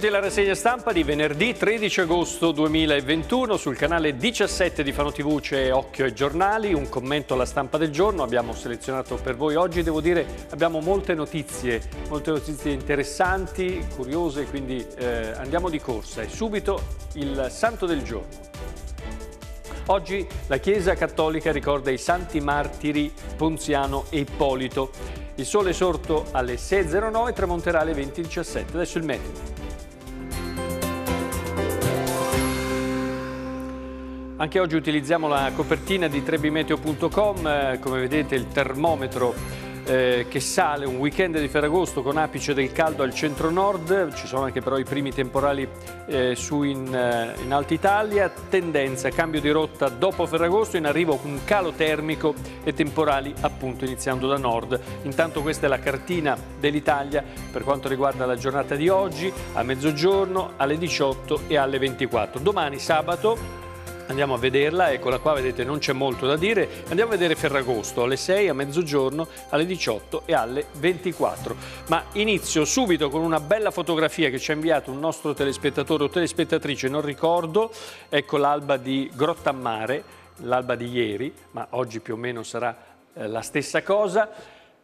benvenuti alla rassegna stampa di venerdì 13 agosto 2021 sul canale 17 di Fano TV c'è Occhio e Giornali, un commento alla stampa del giorno, abbiamo selezionato per voi oggi, devo dire abbiamo molte notizie, molte notizie interessanti, curiose, quindi eh, andiamo di corsa e subito il santo del giorno. Oggi la Chiesa Cattolica ricorda i santi martiri Ponziano e Ippolito. Il sole è sorto alle 6.09 e tramonterà alle 20.17. Adesso il metodo. Anche oggi utilizziamo la copertina di trebimeteo.com, eh, come vedete il termometro eh, che sale un weekend di Ferragosto con apice del caldo al centro-nord, ci sono anche però i primi temporali eh, su in, eh, in Alta Italia, tendenza cambio di rotta dopo Ferragosto, in arrivo con calo termico e temporali appunto iniziando da nord. Intanto questa è la cartina dell'Italia per quanto riguarda la giornata di oggi, a mezzogiorno, alle 18 e alle 24. Domani sabato andiamo a vederla, eccola qua, vedete non c'è molto da dire, andiamo a vedere Ferragosto alle 6, a mezzogiorno, alle 18 e alle 24. Ma inizio subito con una bella fotografia che ci ha inviato un nostro telespettatore o telespettatrice, non ricordo, ecco l'alba di Grottammare, l'alba di ieri, ma oggi più o meno sarà eh, la stessa cosa,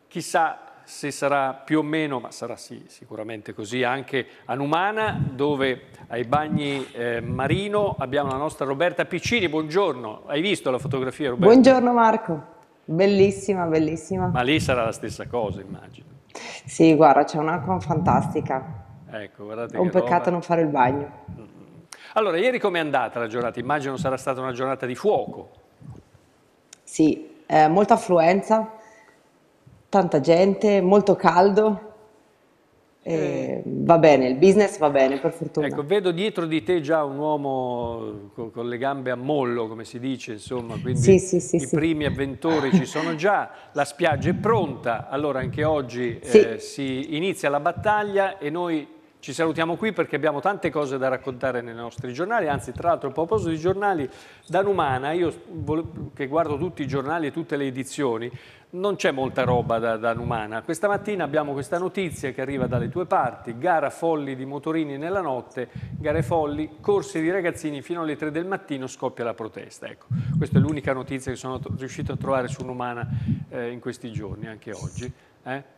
chissà se sarà più o meno, ma sarà sì, sicuramente così, anche a Numana, dove ai bagni eh, Marino abbiamo la nostra Roberta Piccini. Buongiorno, hai visto la fotografia Roberta? Buongiorno Marco, bellissima, bellissima. Ma lì sarà la stessa cosa, immagino. Sì, guarda, c'è un'acqua fantastica. Ecco, guardate Un peccato roba. non fare il bagno. Allora, ieri com'è andata la giornata? Immagino sarà stata una giornata di fuoco. Sì, eh, molta affluenza tanta gente, molto caldo. Eh, va bene, il business va bene, per fortuna. Ecco, vedo dietro di te già un uomo con, con le gambe a mollo, come si dice, insomma, quindi sì, sì, sì, i primi avventori ci sono già, la spiaggia è pronta, allora anche oggi eh, si inizia la battaglia e noi ci salutiamo qui perché abbiamo tante cose da raccontare nei nostri giornali, anzi tra l'altro a proposito di giornali, da Numana, io che guardo tutti i giornali e tutte le edizioni, non c'è molta roba da, da, Numana. Questa mattina abbiamo questa notizia che arriva dalle tue parti, gara folli di motorini nella notte, gare folli, corsi di ragazzini fino alle 3 del mattino, scoppia la protesta. Ecco, questa è l'unica notizia che sono riuscito a trovare su Numana eh, in questi giorni, anche oggi. Eh?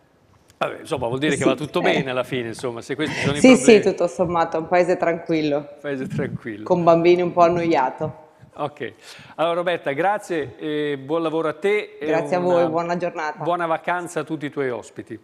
Vabbè, insomma, vuol dire sì, che va tutto bene alla fine, insomma, se questi sono sì, i problemi. Sì, tutto sommato, è un paese tranquillo. Un paese tranquillo. Con bambini un po' annoiato. Ok, allora Roberta, grazie e buon lavoro a te. Grazie a voi, buona giornata. Buona vacanza a tutti i tuoi ospiti.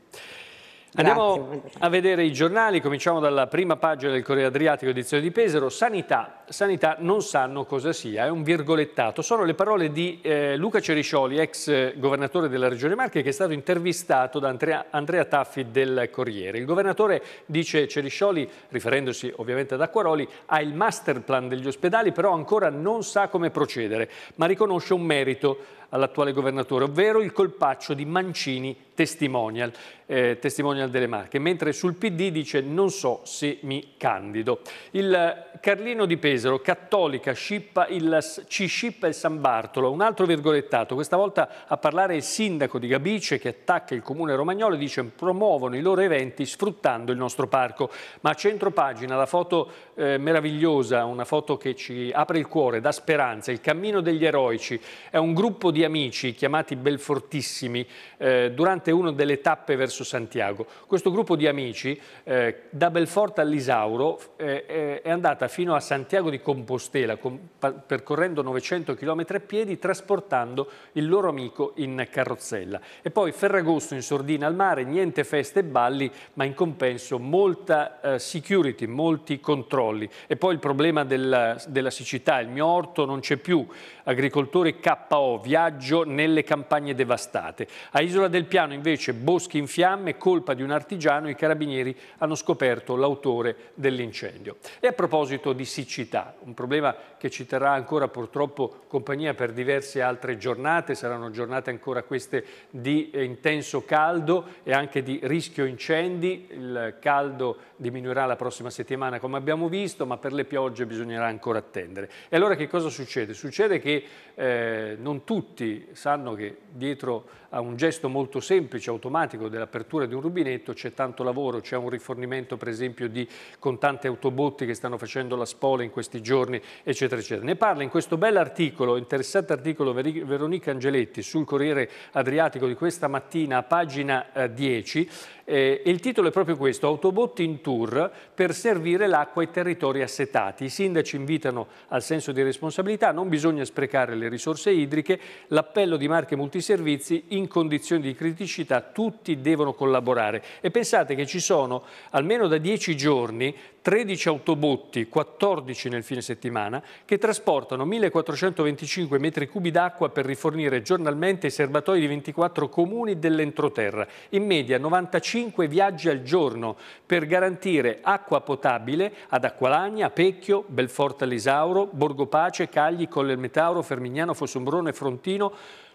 Andiamo a vedere i giornali, cominciamo dalla prima pagina del Corriere Adriatico, edizione di Pesaro. Sanità, sanità non sanno cosa sia, è un virgolettato. Sono le parole di eh, Luca Ceriscioli, ex governatore della Regione Marche, che è stato intervistato da Andrea, Andrea Taffi del Corriere. Il governatore, dice Ceriscioli, riferendosi ovviamente ad Acquaroli, ha il master plan degli ospedali, però ancora non sa come procedere, ma riconosce un merito all'attuale governatore, ovvero il colpaccio di Mancini testimonial, eh, testimonial delle Marche, mentre sul PD dice non so se mi candido. Il Carlino di Pesaro, cattolica, scippa il, ci scippa il San Bartolo, un altro virgolettato, questa volta a parlare il sindaco di Gabice che attacca il comune romagnolo e dice promuovono i loro eventi sfruttando il nostro parco, ma a centro pagina la foto eh, meravigliosa, una foto che ci apre il cuore, dà speranza, il cammino degli eroici, è un gruppo di di amici chiamati Belfortissimi eh, durante una delle tappe verso Santiago. Questo gruppo di amici eh, da Belfort all'Isauro eh, eh è andata fino a Santiago di Compostela con, percorrendo 900 km a piedi trasportando il loro amico in carrozzella. E poi Ferragosto in sordina al mare, niente feste e balli ma in compenso molta eh, security, molti controlli. E poi il problema della, della siccità, il mio orto non c'è più, agricoltori KO, viaggio foraggio nelle campagne devastate. A Isola del Piano invece boschi in fiamme, colpa di un artigiano, i carabinieri hanno scoperto l'autore dell'incendio. E a proposito di siccità, un problema che ci terrà ancora purtroppo compagnia per diverse altre giornate, saranno giornate ancora queste di eh, intenso caldo e anche di rischio incendi, il caldo diminuirà la prossima settimana come abbiamo visto, ma per le piogge bisognerà ancora attendere. E allora che cosa succede? Succede che eh, non tutti tutti sanno che dietro a un gesto molto semplice, automatico dell'apertura di un rubinetto, c'è tanto lavoro, c'è un rifornimento per esempio di con tante autobotti che stanno facendo la spola in questi giorni, eccetera, eccetera. Ne parla in questo bell'articolo, interessante articolo Veronica Angeletti sul Corriere Adriatico di questa mattina a pagina 10 eh, eh il titolo è proprio questo, autobotti in tour per servire l'acqua ai territori assetati. I sindaci invitano al senso di responsabilità, non bisogna sprecare le risorse idriche, l'appello di marche multiservizi in in condizioni di criticità tutti devono collaborare. E pensate che ci sono almeno da 10 giorni 13 autobotti, 14 nel fine settimana, che trasportano 1425 metri cubi d'acqua per rifornire giornalmente i serbatoi di 24 comuni dell'entroterra. In media 95 viaggi al giorno per garantire acqua potabile ad Acqualagna, Pecchio, Belforte Lisauro, Borgo Pace, Cagli, Colle Metauro, Fermignano, Fossombrone, Frontino,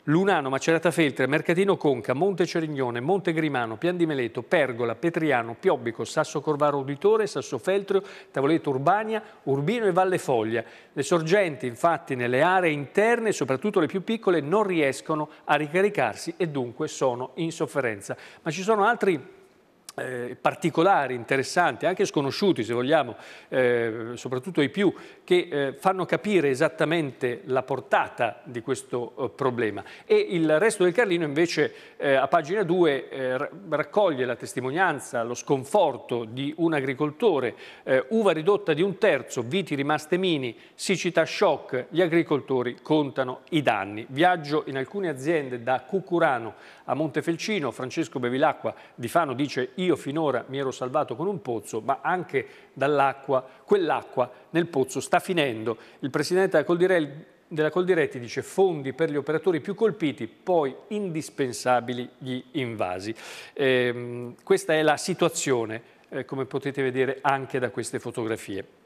Lunano, Macerata Feltre, Mercatino Conca, Monte Cerignone, Monte Grimano, Pian di Meleto, Pergola, Petriano, Piobbico, Sasso Corvaro Uditore, Sasso Feltrio, Tavoletto Urbania, Urbino e Valle Foglia. Le sorgenti infatti nelle aree interne, soprattutto le più piccole, non riescono a ricaricarsi e dunque sono in sofferenza. Ma ci sono altri eh, particolari, interessanti, anche sconosciuti se vogliamo, eh, soprattutto i più, che eh, fanno capire esattamente la portata di questo eh, problema. E il resto del Carlino invece eh, a pagina 2 eh, raccoglie la testimonianza, lo sconforto di un agricoltore, uva ridotta di un terzo, viti rimaste mini, siccità shock, gli agricoltori contano i danni. Viaggio in alcune aziende da Cucurano a Montefelcino Francesco Bevilacqua di Fano dice io finora mi ero salvato con un pozzo, ma anche dall'acqua, quell'acqua nel pozzo sta finendo. Il presidente della Coldiretti dice fondi per gli operatori più colpiti, poi indispensabili gli invasi. Ehm, questa è la situazione, eh, come potete vedere anche da queste fotografie.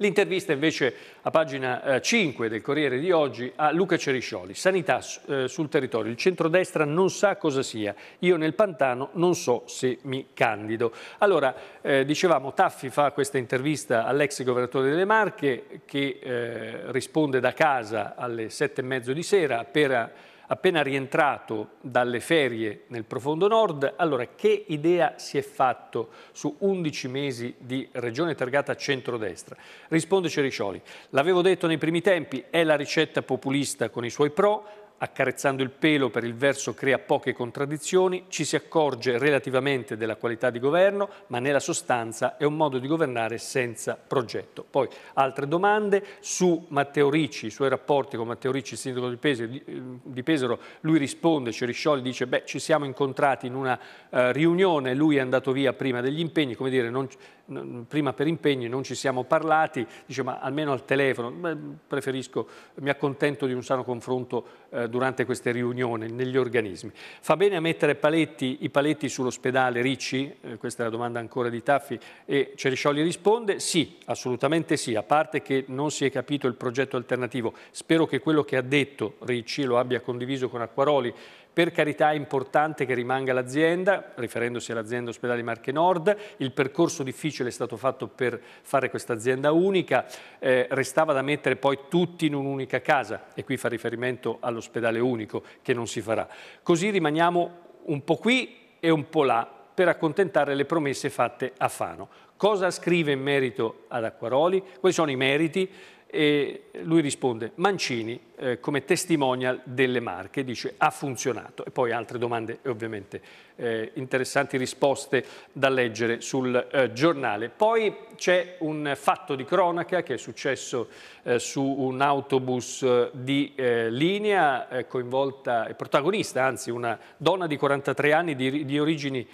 L'intervista invece a pagina 5 eh, del Corriere di oggi a Luca Ceriscioli. Sanità eh, sul territorio. Il centrodestra non sa cosa sia. Io nel pantano non so se mi candido. Allora, eh, dicevamo, Taffi fa questa intervista all'ex governatore delle Marche che eh, risponde da casa alle sette e mezzo di sera per appena rientrato dalle ferie nel profondo nord, allora che idea si è fatto su 11 mesi di regione targata centrodestra? Risponde Cericioli, l'avevo detto nei primi tempi, è la ricetta populista con i suoi pro, accarezzando il pelo per il verso crea poche contraddizioni, ci si accorge relativamente della qualità di governo, ma nella sostanza è un modo di governare senza progetto. Poi altre domande su Matteo Ricci, i suoi rapporti con Matteo Ricci, sindaco eh, di Pesaro, lui risponde, Ceriscioli dice beh ci siamo incontrati in una eh, riunione, lui è andato via prima degli impegni, come dire, non, non, prima per impegni non ci siamo parlati, dice ma almeno al telefono, beh, preferisco, mi accontento di un sano confronto eh, durante queste riunioni negli organismi. Fa bene a mettere paletti, i paletti sull'ospedale Ricci? Eh, questa è la domanda ancora di Taffi e Ceriscioli risponde sì, assolutamente sì, a parte che non si è capito il progetto alternativo. Spero che quello che ha detto Ricci lo abbia condiviso con Acquaroli per carità è importante che rimanga l'azienda, riferendosi all'azienda ospedali Marche Nord, il percorso difficile è stato fatto per fare questa azienda unica, eh, restava da mettere poi tutti in un'unica casa e qui fa riferimento all'ospedale unico che non si farà. Così rimaniamo un po' qui e un po' là per accontentare le promesse fatte a Fano. Cosa scrive in merito ad Acquaroli? Quali sono i meriti? e lui risponde Mancini eh, come testimonial delle marche, dice ha funzionato e poi altre domande e ovviamente eh, interessanti risposte da leggere sul eh, giornale. Poi c'è un fatto di cronaca che è successo eh, su un autobus eh, di eh, linea coinvolta protagonista anzi una donna di 43 anni di, di origini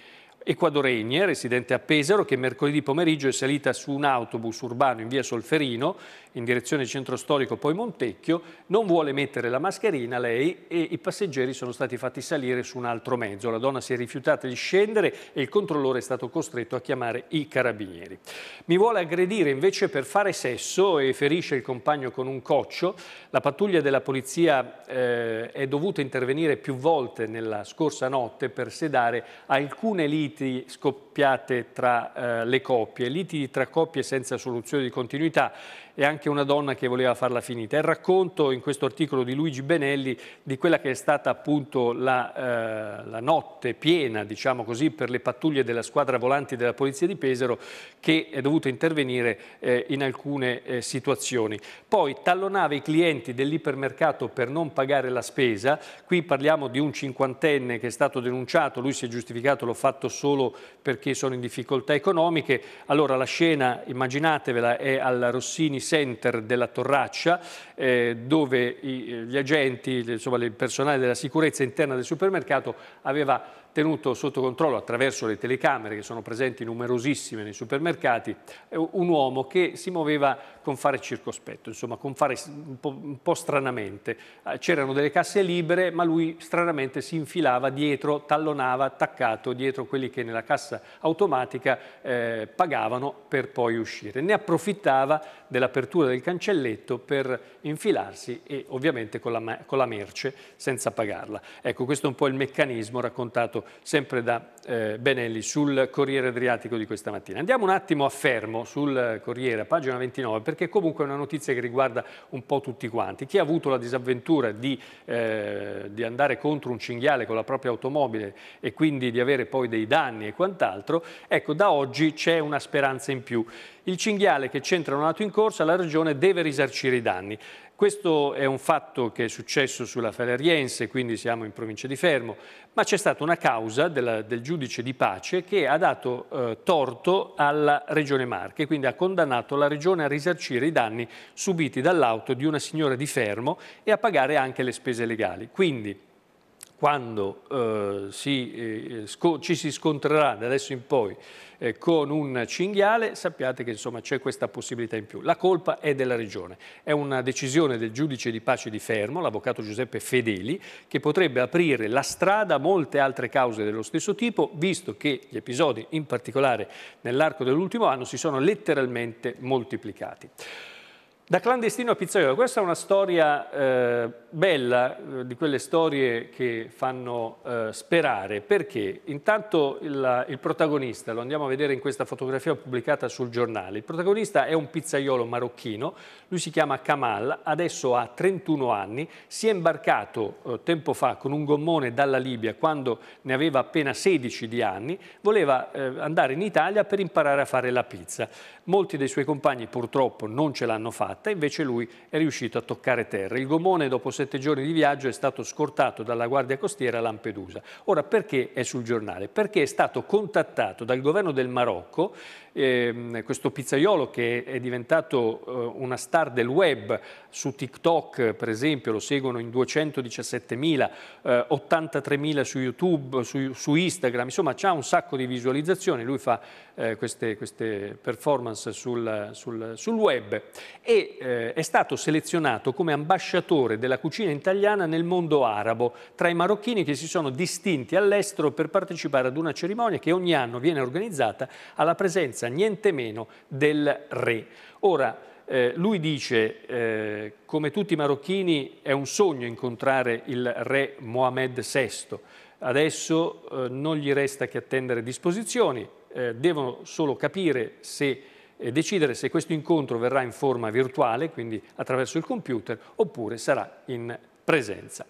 equadoregne residente a Pesaro che mercoledì pomeriggio è salita su un autobus urbano in via Solferino in direzione centro storico poi Montecchio, non vuole mettere la mascherina lei e i passeggeri sono stati fatti salire su un altro mezzo. La donna si è rifiutata di scendere e il controllore è stato costretto a chiamare i carabinieri. Mi vuole aggredire invece per fare sesso e ferisce il compagno con un coccio. La pattuglia della polizia eh, è dovuta intervenire più volte nella scorsa notte per sedare alcune linee liti scoppiate tra eh, le coppie, liti tra coppie senza soluzione di continuità e anche una donna che voleva farla finita. È il racconto in questo articolo di Luigi Benelli di quella che è stata appunto la, eh, la notte piena, diciamo così, per le pattuglie della squadra volanti della Polizia di Pesaro che è dovuta intervenire eh, in alcune eh, situazioni. Poi tallonava i clienti dell'ipermercato per non pagare la spesa, qui parliamo di un cinquantenne che è stato denunciato, lui si è giustificato, l'ho fatto solo perché sono in difficoltà economiche. Allora la scena, immaginatevela, è al Rossini Center della Torraccia, eh, dove i, gli agenti, insomma, il personale della sicurezza interna del supermercato aveva tenuto sotto controllo attraverso le telecamere che sono presenti numerosissime nei supermercati eh, un uomo che si muoveva con fare circospetto, insomma con fare un po', un po stranamente. Ah, c'erano delle casse libere ma lui stranamente si infilava dietro, tallonava, attaccato dietro quelli che nella cassa automatica eh, pagavano per poi uscire. Ne approfittava dell'apertura del cancelletto per infilarsi e ovviamente con la, con la merce senza pagarla. Ecco, questo è un po' il meccanismo raccontato sempre da eh, Benelli sul Corriere Adriatico di questa mattina. Andiamo un attimo a fermo sul Corriere, a pagina 29, perché comunque è una notizia che riguarda un po' tutti quanti. Chi ha avuto la disavventura di, eh, di andare contro un cinghiale con la propria automobile e quindi di avere poi dei danni e quant'altro, ecco, da oggi c'è una speranza in più. Il cinghiale che c'entra un auto in corsa, la Regione deve risarcire i danni. Questo è un fatto che è successo sulla Faleriense, quindi siamo in provincia di Fermo, ma c'è stata una causa della, del giudice di pace che ha dato eh, torto alla Regione Marche, quindi ha condannato la Regione a risarcire i danni subiti dall'auto di una signora di Fermo e a pagare anche le spese legali. Quindi quando eh, si, eh, ci si scontrerà da adesso in poi eh, con un cinghiale, sappiate che c'è questa possibilità in più. La colpa è della Regione. È una decisione del giudice di pace di Fermo, l'avvocato Giuseppe Fedeli, che potrebbe aprire la strada a molte altre cause dello stesso tipo, visto che gli episodi, in particolare nell'arco dell'ultimo anno, si sono letteralmente moltiplicati. Da clandestino a pizzaiolo, questa è una storia eh, bella, eh, di quelle storie che fanno eh, sperare, perché intanto il, il, protagonista, lo andiamo a vedere in questa fotografia pubblicata sul giornale, il protagonista è un pizzaiolo marocchino, lui si chiama Kamal, adesso ha 31 anni, si è imbarcato eh, tempo fa con un gommone dalla Libia quando ne aveva appena 16 di anni, voleva eh, andare in Italia per imparare a fare la pizza. Molti dei suoi compagni purtroppo non ce l'hanno fatta, invece lui è riuscito a toccare terra. Il gomone dopo sette giorni di viaggio è stato scortato dalla Guardia Costiera a Lampedusa. Ora perché è sul giornale? Perché è stato contattato dal governo del Marocco eh, questo pizzaiolo che è diventato eh, una star del web, su TikTok per esempio lo seguono in 217.000, eh, 83.000 su YouTube, su, su Instagram, insomma ha un sacco di visualizzazioni, lui fa eh, queste, queste, performance sul, sul, sul web e eh, è stato selezionato come ambasciatore della cucina italiana nel mondo arabo tra i marocchini che si sono distinti all'estero per partecipare ad una cerimonia che ogni anno viene organizzata alla presenza potenza, niente meno del re. Ora, eh, lui dice, eh, come tutti i marocchini, è un sogno incontrare il re Mohammed VI. Adesso eh, non gli resta che attendere disposizioni, eh, devono solo capire se decidere se questo incontro verrà in forma virtuale, quindi attraverso il computer, oppure sarà in presenza.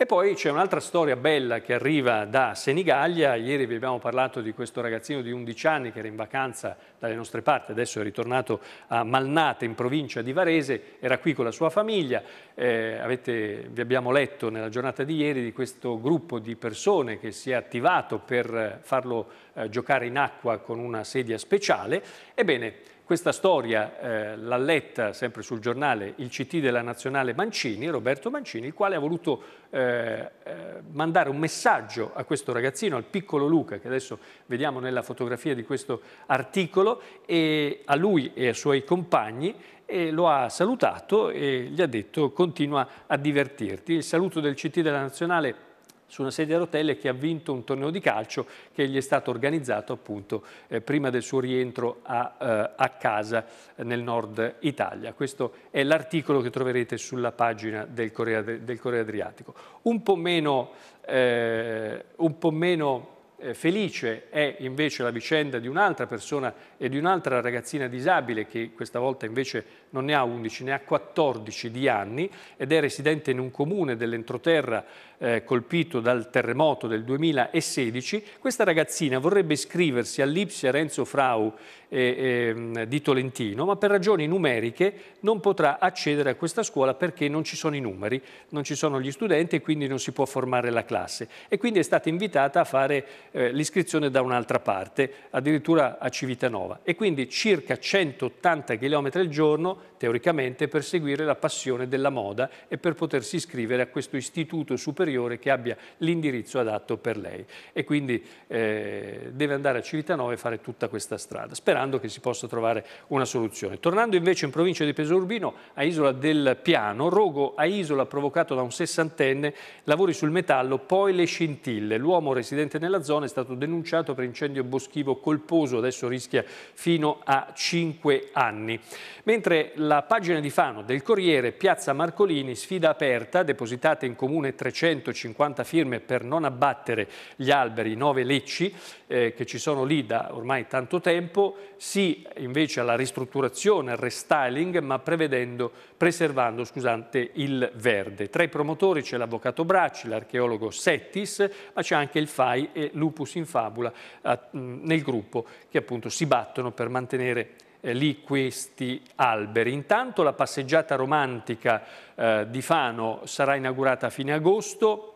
E poi c'è un'altra storia bella che arriva da Senigallia, ieri vi abbiamo parlato di questo ragazzino di 11 anni che era in vacanza dalle nostre parti, adesso è ritornato a Malnate in provincia di Varese, era qui con la sua famiglia, eh, avete, vi abbiamo letto nella giornata di ieri di questo gruppo di persone che si è attivato per farlo eh, giocare in acqua con una sedia speciale, ebbene questa storia eh, l'ha letta sempre sul giornale il CT della Nazionale Mancini, Roberto Mancini, il quale ha voluto eh, eh, mandare un messaggio a questo ragazzino, al piccolo Luca, che adesso vediamo nella fotografia di questo articolo, e a lui e ai suoi compagni e lo ha salutato e gli ha detto continua a divertirti. Il saluto del CT della Nazionale Mancini, su una sedia a rotelle che ha vinto un torneo di calcio che gli è stato organizzato appunto eh, prima del suo rientro a, eh, a casa eh, nel nord Italia. Questo è l'articolo che troverete sulla pagina del Corea, del Corea Adriatico. Un po' meno, eh, un po meno eh, felice è invece la vicenda di un'altra persona e di un'altra ragazzina disabile che questa volta invece non ne ha 11, ne ha 14 di anni ed è residente in un comune dell'entroterra eh, colpito dal terremoto del 2016, questa ragazzina vorrebbe iscriversi all'Ipsia Renzo Frau eh, eh, di Tolentino, ma per ragioni numeriche non potrà accedere a questa scuola perché non ci sono i numeri, non ci sono gli studenti e quindi non si può formare la classe. E quindi è stata invitata a fare eh, l'iscrizione da un'altra parte, addirittura a Civitanova. E quindi circa 180 km al giorno, teoricamente, per seguire la passione della moda e per potersi iscrivere a questo istituto superiore superiore che abbia l'indirizzo adatto per lei e quindi eh, deve andare a Civitanova e fare tutta questa strada, sperando che si possa trovare una soluzione. Tornando invece in provincia di Urbino a Isola del Piano, rogo a Isola provocato da un sessantenne, lavori sul metallo, poi le scintille. L'uomo residente nella zona è stato denunciato per incendio boschivo colposo, adesso rischia fino a 5 anni. Mentre la pagina di Fano del Corriere, Piazza Marcolini, sfida aperta, depositata in comune 300 250 firme per non abbattere gli alberi, i nove lecci eh, che ci sono lì da ormai tanto tempo, sì invece alla ristrutturazione, al restyling, ma preservando scusate, il verde. Tra i promotori c'è l'avvocato Bracci, l'archeologo Settis, ma c'è anche il FAI e Lupus in Fabula eh, nel gruppo che appunto si battono per mantenere eh, lì questi alberi. Intanto la passeggiata romantica eh, di Fano sarà inaugurata a fine agosto,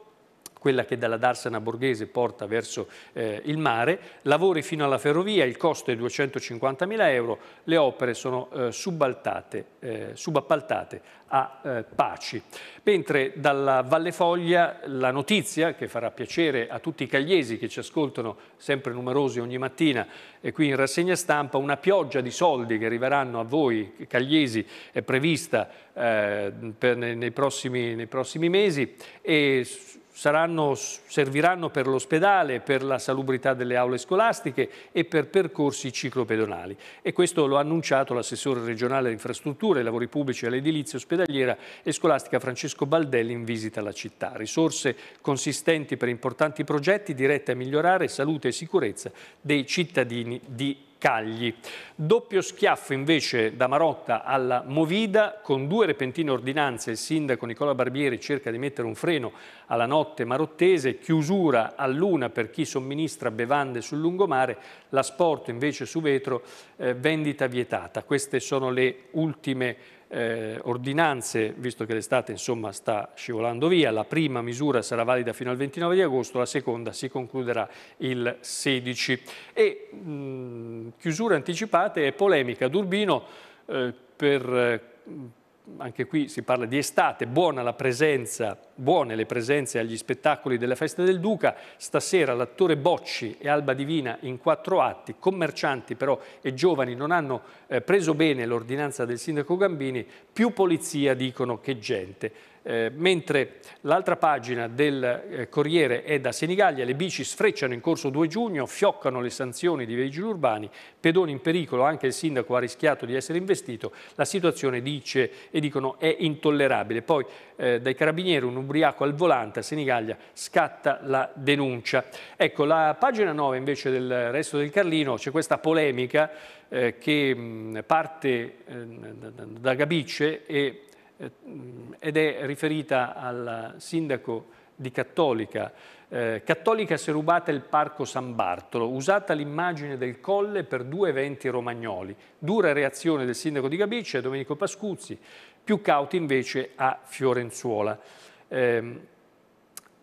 quella che dalla Darsena Borghese porta verso eh, il mare, lavori fino alla ferrovia, il costo è 250 mila euro, le opere sono eh, eh, subappaltate a eh, Paci. Mentre dalla Valle Foglia la notizia, che farà piacere a tutti i cagliesi che ci ascoltano sempre numerosi ogni mattina e qui in rassegna stampa, una pioggia di soldi che arriveranno a voi cagliesi è prevista eh, per, nei, prossimi, nei prossimi mesi e saranno, serviranno per l'ospedale, per la salubrità delle aule scolastiche e per percorsi ciclopedonali. E questo lo ha annunciato l'assessore regionale alle infrastrutture, ai lavori pubblici, all'edilizia ospedaliera e scolastica Francesco Baldelli in visita alla città. Risorse consistenti per importanti progetti diretti a migliorare salute e sicurezza dei cittadini di Cagli. Doppio schiaffo invece da Marotta alla Movida, con due repentine ordinanze il sindaco Nicola Barbieri cerca di mettere un freno alla notte marottese, chiusura a luna per chi somministra bevande sul lungomare, l'asporto invece su vetro, eh, vendita vietata. Queste sono le ultime eh, ordinanze, visto che l'estate insomma sta scivolando via, la prima misura sarà valida fino al 29 di agosto, la seconda si concluderà il 16. E mh, mm, chiusure anticipate e polemica. Durbino eh, per eh, anche qui si parla di estate, presenza, buone le presenze agli spettacoli della Festa del Duca, stasera l'attore Bocci e Alba Divina in quattro atti, commercianti però e giovani non hanno eh, preso bene l'ordinanza del sindaco Gambini, più polizia dicono che gente. Eh, mentre l'altra pagina del eh, Corriere è da Senigallia, le bici sfrecciano in corso 2 giugno, fioccano le sanzioni di vigili urbani, pedoni in pericolo, anche il sindaco ha rischiato di essere investito, la situazione dice e dicono è intollerabile. Poi eh, dai carabinieri un ubriaco al volante a Senigallia scatta la denuncia. Ecco, la pagina 9 invece del resto del Carlino c'è questa polemica eh, che mh, parte da Gabice e eh, ed è riferita al sindaco di Cattolica. Eh, Cattolica si è rubata il parco San Bartolo, usata l'immagine del colle per due eventi romagnoli. Dura reazione del sindaco di Gabiccia, Domenico Pascuzzi, più cauti invece a Fiorenzuola. Ehm,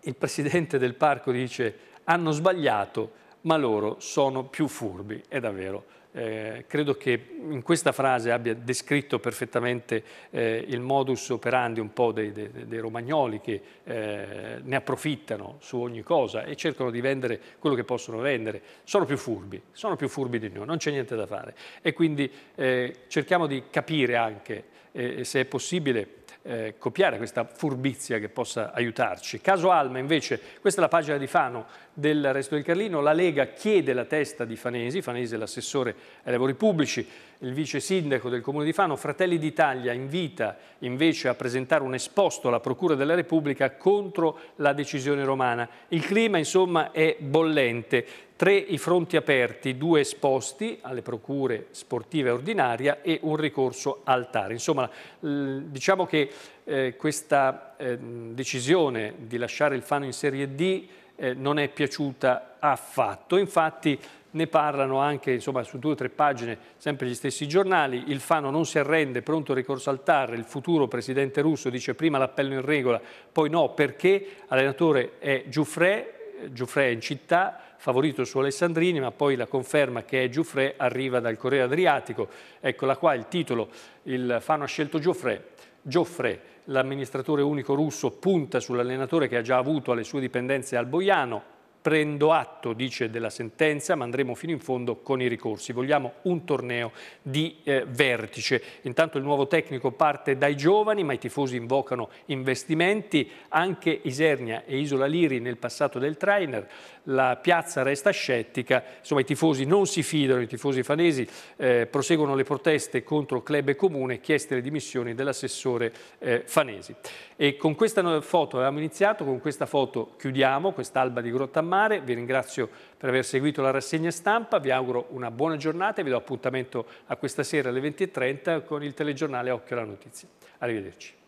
il presidente del parco dice hanno sbagliato, ma loro sono più furbi. È davvero eh, credo che in questa frase abbia descritto perfettamente eh, il modus operandi un po' dei, dei, dei romagnoli che eh, ne approfittano su ogni cosa e cercano di vendere quello che possono vendere. Sono più furbi, sono più furbi di noi, non c'è niente da fare. E quindi eh, cerchiamo di capire anche eh, se è possibile eh, copiare questa furbizia che possa aiutarci. Caso Alma invece, questa è la pagina di Fano del Resto del Carlino, la Lega chiede la testa di Fanesi, Fanesi è l'assessore ai lavori pubblici, il vice sindaco del Comune di Fano, Fratelli d'Italia invita invece a presentare un esposto alla Procura della Repubblica contro la decisione romana. Il clima insomma è bollente, tre i fronti aperti, due esposti alle procure sportive ordinaria e un ricorso al TAR. Insomma, diciamo che eh, questa eh, decisione di lasciare il Fano in Serie D eh, non è piaciuta affatto, infatti ne parlano anche insomma, su due o tre pagine sempre gli stessi giornali, il Fano non si arrende, pronto ricorso al TAR, il futuro presidente russo dice prima l'appello in regola, poi no perché, allenatore è Giuffre, eh, Giuffre è in città, favorito su Alessandrini, ma poi la conferma che è Giuffre arriva dal Corriere Adriatico. Eccola qua il titolo, il Fano ha scelto Giuffre. Gioffre, l'amministratore unico russo, punta sull'allenatore che ha già avuto alle sue dipendenze al Boiano, Prendo atto, dice, della sentenza, ma andremo fino in fondo con i ricorsi. Vogliamo un torneo di eh, vertice. Intanto il nuovo tecnico parte dai giovani, ma i tifosi invocano investimenti. Anche Isernia e Isola Liri nel passato del trainer. La piazza resta scettica. Insomma, i tifosi non si fidano, i tifosi fanesi eh, proseguono le proteste contro club e comune, chieste le dimissioni dell'assessore eh, Fanesi. E con questa foto avevamo iniziato, con questa foto chiudiamo, quest'alba di Grottamano mare. Vi ringrazio per aver seguito la rassegna stampa, vi auguro una buona giornata e vi do appuntamento a questa sera alle 20.30 con il telegiornale Occhio alla Notizia. Arrivederci.